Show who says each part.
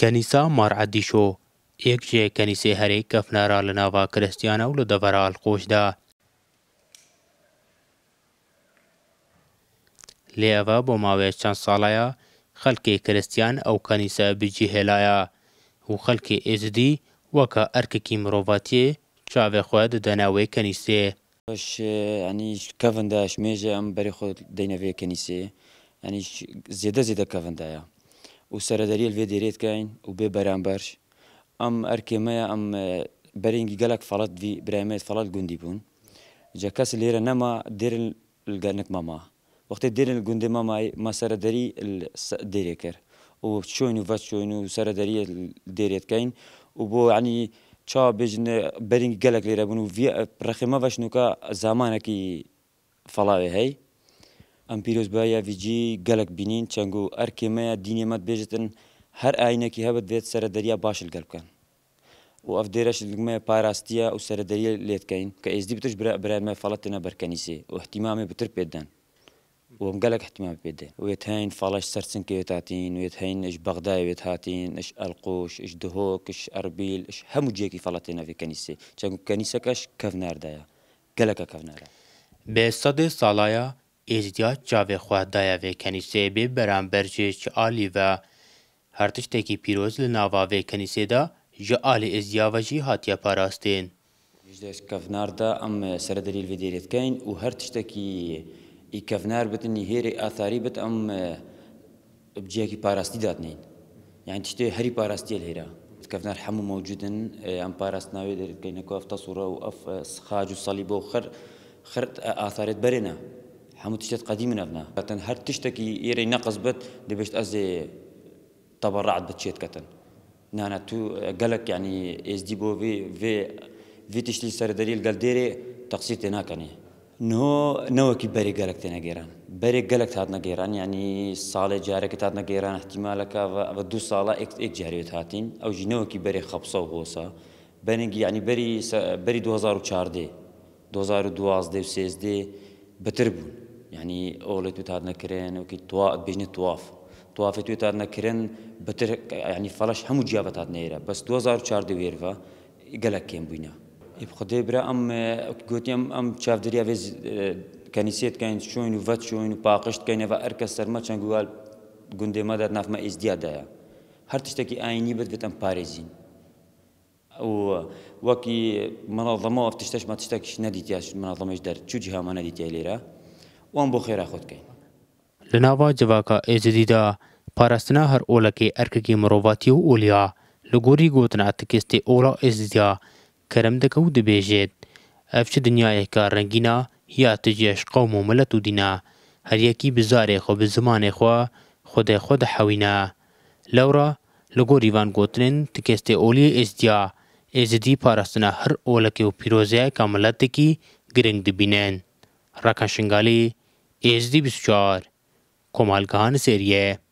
Speaker 1: Kenîsa mar'edî şo Yek ji kenîsê herî kefne ra li nava Kristyan ew li devera alqoş da. Lê ev bo mavê çend salaya xelkê Kristyan ew kenîse bi cihêlaya û xelkê êzidî weka erkekî mirovatiyê çavê xwe didene wê kenîsê. باش يعني
Speaker 2: كافن داش ميجا ام بري خود دينا في كنيسه يعني زياده زياده كافن دايا وسرداري الفيديريت كاين وبي بران برش ام اركي ام برينج قالك فلات في برامات فلات جندي بون جا كاس اللي رانا ما دير القانك ماما وقت دير الجندي ماما ما سرداري الديريكر وشوينو فاتشوينو سرداري الديريت كاين وبو يعني تشا بيجن برينج قالك لي رابون وفي رخي ما فاش نوكا زمانك فلاوي هي ئەم پیرۆزبایە ویجی گلک بینین چنگو چەنگ و ئەرکێمەیە دینێمەت بێژتن هەر ئاینێکی هەبت بێت سەرەدەریا باشل کن و ئەف دێرەش دگمەیە پاراستیا و سر دریا لیت که سەرەدەریە لێتکەین برای برای ما فلات فڵەتە بەرکەنیسێ و احتیمامی بتر پیدن پێدان وم گەلک احتمام پێدێ وێت هەین فڵش سەرچنکەوێت هاتین وێت هەین ئەش بەغدایوێت هاتین ئەش ئەلقۆش ئش دهۆکش ئەربیل هەموو جێکی
Speaker 1: فڵەتێ نەڤێکەنیسێ چەنگ کەنیسەکەش کەفناردایە گلک کەفنارە به صد سالایا êzîtiya çavê xwe daye vê kenîseyê bê beramber ji çialî ve her tiştekî pîroz li nava vê kenîsê de ji alî êziya ve jî hatiye parastin. Ji kevnar da em seredilîl vedêrêt keyn û her tiştekî
Speaker 2: î kevnar bitin hêrê atharî bit em biciyekî parastî datneyn. Yani tiştê herî parastiyel hêra. Kevnar hemû mewcudin em parastnavê derêtkeyne ku ev tasura û ev xac û salîb û xir xir atharêt berê ne. همو تشتت قديم نغنا كتن هر تشتكي إيري نقص بت دبشت أزي تبرعت بتشيت كتن نانا تو قالك يعني اس دي بو في في في تشتي سر دليل قال ديري تقسيط هناك يعني نو نو كي بري قالك تنا جيران بري قالك تاتنا جيران يعني صالة جارك تاتنا جيران احتمالك دو صالة اك اك جاري تاتين او جي نو كي بري خبصة وغوصة بنجي يعني بري بري 2014 2012 و 13 بتر يعني اول تو تاد نكرن وكي توا بيجن طواف طواف تو تاد نكرن بتر يعني فلاش همو جيابه تاد نيره بس 2004 دويرفا قالك كيم بينا يبخدي برا ام قلت ام ام تشاف دريا فيز كنيسيت كاين شوين وفات شوين وباقشت كاين اركس سرما تشان جوال گوندێ مەدەت نافمە ئیزدیا دایە هەر تشتێکی ئاینی بێت بێتم باريزين وەکی مەڵەڵەمەوە فتشتەش مەتشتێکش نەدیتیاش مناڵەمەش دەر چو جیهامە نەدیتیا لێرە ئەوم بۆ خێرا خۆتکەین
Speaker 1: لە ناوا جەواکە ئێجدیدا پاراستنا هەر ئۆلەکەی ئەرکەکی مرۆڤاتی و ئۆلیا لە گۆری گوتنا تکستی ئۆلا ئێزدیا کەرم دەکە و دەبێژێت ئەفچ دنیایەکە ڕەنگینا یا تجێش قوم و ملەت و دینا هەریەکی بزارێ خۆ بە زمانێ خوا خۆدای خۆ دەحەوینا لەورا لە گۆریوان گوتنن تکستی ئۆلی ئێزدیا ezidî parastina her olekê û pîrozeyeka miletekî giring dibînin. Reka Şingalê, Êzidî 24, Komalgihan Seriye